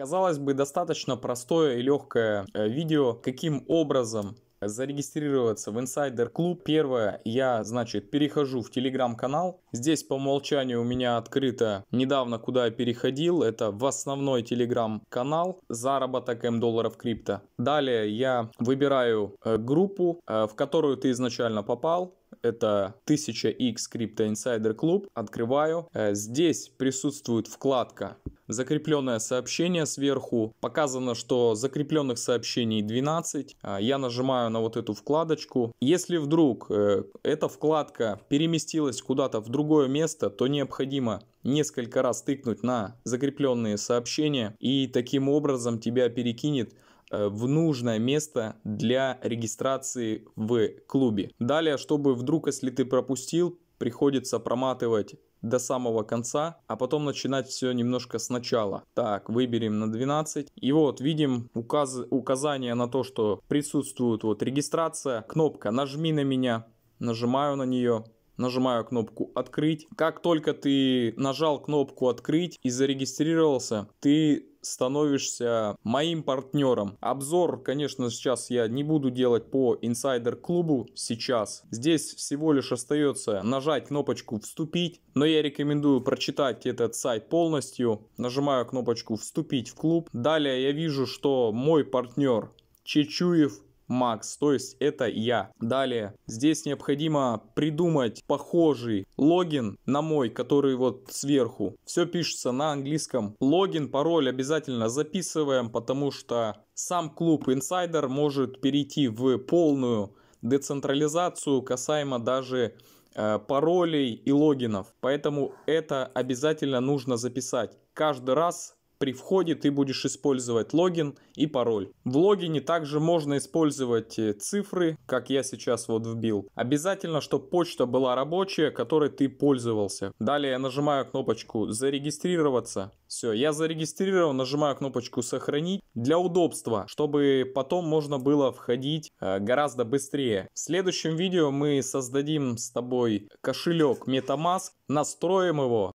Казалось бы, достаточно простое и легкое э, видео, каким образом зарегистрироваться в Insider Club. Первое, я, значит, перехожу в телеграм-канал. Здесь по умолчанию у меня открыто недавно, куда я переходил. Это в основной телеграм-канал «Заработок М долларов крипто». Далее я выбираю э, группу, э, в которую ты изначально попал это 1000x Crypto Insider Club. Открываю. Здесь присутствует вкладка закрепленное сообщение сверху. Показано, что закрепленных сообщений 12. А, я нажимаю на вот эту вкладочку. Если вдруг э, эта вкладка переместилась куда-то в другое место, то необходимо несколько раз тыкнуть на закрепленные сообщения и таким образом тебя перекинет э, в нужное место для регистрации в клубе. Далее, чтобы вдруг, если ты пропустил, приходится проматывать до самого конца, а потом начинать все немножко сначала. Так, выберем на 12. И вот видим указ, указание на то, что присутствует вот регистрация, кнопка «Нажми на меня», нажимаю на нее, нажимаю кнопку «Открыть». Как только ты нажал кнопку «Открыть» и зарегистрировался, ты становишься моим партнером. Обзор, конечно, сейчас я не буду делать по инсайдер-клубу сейчас. Здесь всего лишь остается нажать кнопочку «Вступить», но я рекомендую прочитать этот сайт полностью. Нажимаю кнопочку «Вступить в клуб». Далее я вижу, что мой партнер Чечуев Макс, то есть это я. Далее, здесь необходимо придумать похожий логин на мой, который вот сверху. Все пишется на английском. Логин, пароль обязательно записываем, потому что сам клуб Insider может перейти в полную децентрализацию касаемо даже э, паролей и логинов. Поэтому это обязательно нужно записать. Каждый раз при входе ты будешь использовать логин и пароль. В логине также можно использовать э, цифры, как я сейчас вот вбил. Обязательно, чтобы почта была рабочая, которой ты пользовался. Далее я нажимаю кнопочку «Зарегистрироваться». Все, я зарегистрировал, нажимаю кнопочку «Сохранить» для удобства, чтобы потом можно было входить э, гораздо быстрее. В следующем видео мы создадим с тобой кошелек MetaMask, настроим его,